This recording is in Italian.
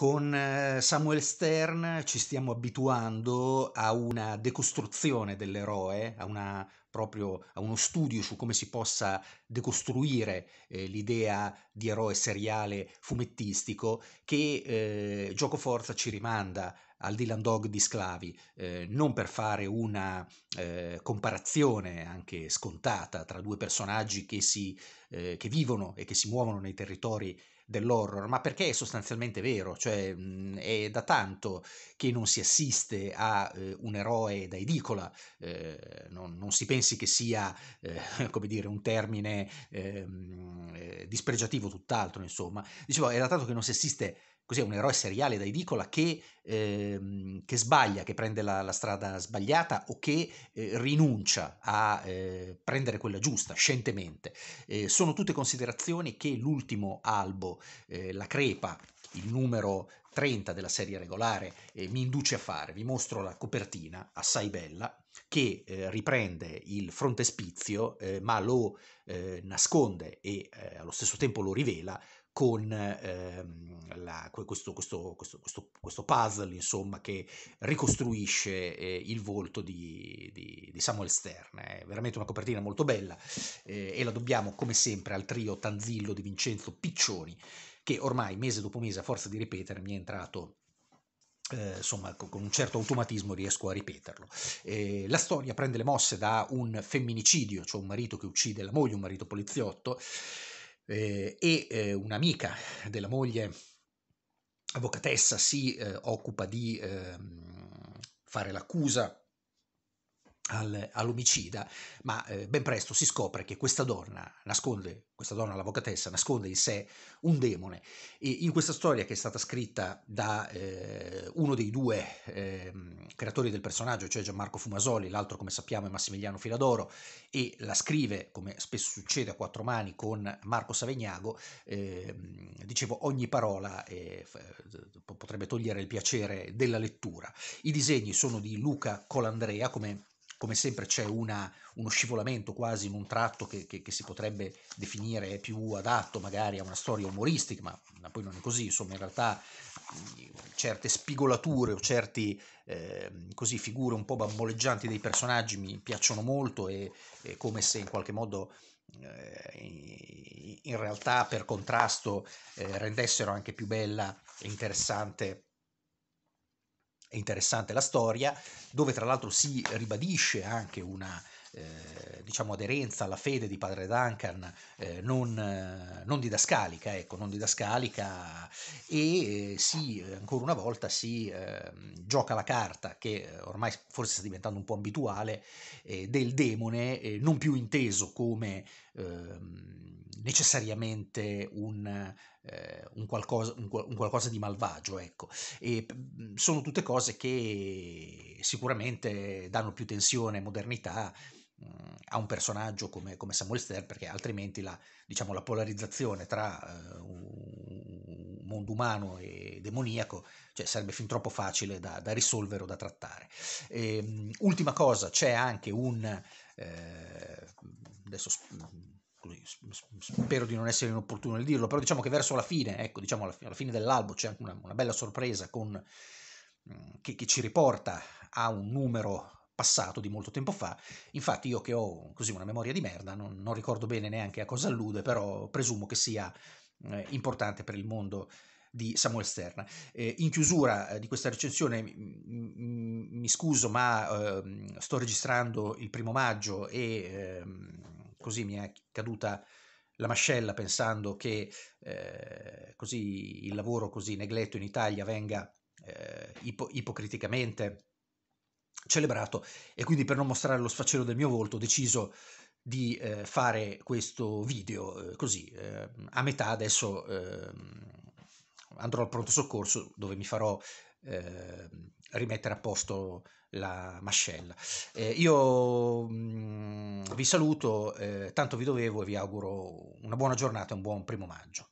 Con eh, Samuel Stern ci stiamo abituando a una decostruzione dell'eroe, a, una, proprio, a uno studio su come si possa decostruire eh, l'idea di eroe seriale fumettistico che eh, gioco forza ci rimanda al Dylan Dog di Sclavi, eh, non per fare una eh, comparazione anche scontata tra due personaggi che, si, eh, che vivono e che si muovono nei territori dell'horror, ma perché è sostanzialmente vero, cioè mh, mm, è da tanto che non si assiste a eh, un eroe da edicola, eh, non, non, si pensi che sia, eh, come dire, un termine ehm, eh, dispregiativo tutt'altro, insomma. Dicevo, è da tanto che non si assiste così è un eroe seriale da edicola che, ehm, che sbaglia, che prende la, la, strada sbagliata o che eh, rinuncia a eh, prendere quella giusta scientemente. Eh, sono tutte considerazioni che l'ultimo albo, eh, La Crepa, il numero 30 della serie regolare eh, mi induce a fare. Vi mostro la copertina, assai bella, che eh, riprende il frontespizio eh, ma lo eh, nasconde e eh, allo stesso tempo lo rivela con ehm, la, questo, questo, questo, questo, puzzle insomma, che ricostruisce eh, il volto di, di, di, Samuel Stern. È veramente una copertina molto bella eh, e la dobbiamo come sempre al trio Tanzillo di Vincenzo Piccioni che ormai mese dopo mese, a forza di ripetere, mi è entrato eh, insomma, con un certo automatismo riesco a ripeterlo. Eh, la storia prende le mosse da un femminicidio, cioè un marito che uccide la moglie, un marito poliziotto, eh, e eh, un'amica della moglie, avvocatessa, si eh, occupa di ehm, fare l'accusa al, all'omicida, ma eh, ben presto si scopre che questa donna nasconde, questa donna, l'avvocatessa, nasconde in sé un demone. E in questa storia che è stata scritta da eh, uno dei due eh, creatori del personaggio, cioè Gianmarco Fumasoli, l'altro come sappiamo è Massimiliano Filadoro, e la scrive, come spesso succede a quattro mani, con Marco Savegnago, ehm, dicevo ogni parola eh, eh, potrebbe togliere il piacere della lettura. I disegni sono di Luca Colandrea, come come sempre c'è una, uno scivolamento quasi in un tratto che, che, che, si potrebbe definire più adatto magari a una storia umoristica, ma, ma poi non è così, insomma in realtà certe spigolature o certe eh, figure un po' bamboleggianti dei personaggi mi piacciono molto e, e come se in qualche modo eh, in realtà per contrasto eh, rendessero anche più bella e interessante è interessante la storia, dove tra l'altro si ribadisce anche una eh, diciamo aderenza alla fede di padre Duncan eh, non, eh, non, didascalica, ecco, non didascalica e eh, si eh, ancora una volta si ehm, gioca la carta che eh, ormai forse sta diventando un po' abituale del demone non più inteso come ehm, necessariamente un eh, un, qualcosa, un, un, qualcosa, di malvagio. Ecco. E sono tutte cose che sicuramente danno più tensione e modernità a un personaggio come, come, Samuel Stern perché altrimenti la, diciamo, la polarizzazione tra eh, un mondo umano e demoniaco cioè, sarebbe fin troppo facile da, da risolvere o da trattare. E, ultima cosa, c'è anche un... Eh, adesso spero di non essere inopportuno nel dirlo, però diciamo che verso la fine, ecco, diciamo alla, fine, alla fine dell'albo c'è anche una, una bella sorpresa con, mm, che, che, ci riporta a un numero passato di molto tempo fa. Infatti io che ho così una memoria di merda, non, non ricordo bene neanche a cosa allude, però presumo che sia eh, importante per il mondo di Samuel Stern. Eh, in chiusura eh, di questa recensione mi, mi, mi scuso, ma eh, sto registrando il primo maggio e ehm, così mi è caduta la mascella pensando che eh, così il lavoro così negletto in Italia venga eh, ipo- ipocriticamente celebrato e quindi per non mostrare lo sfacelo del mio volto ho deciso di eh, fare questo video eh, così eh, a metà adesso ehm, andrò al pronto soccorso dove mi farò ehm, rimettere a posto la mascella. Eh, io mh, mm, vi saluto, eh, tanto vi dovevo e vi auguro una buona giornata e un buon primo maggio.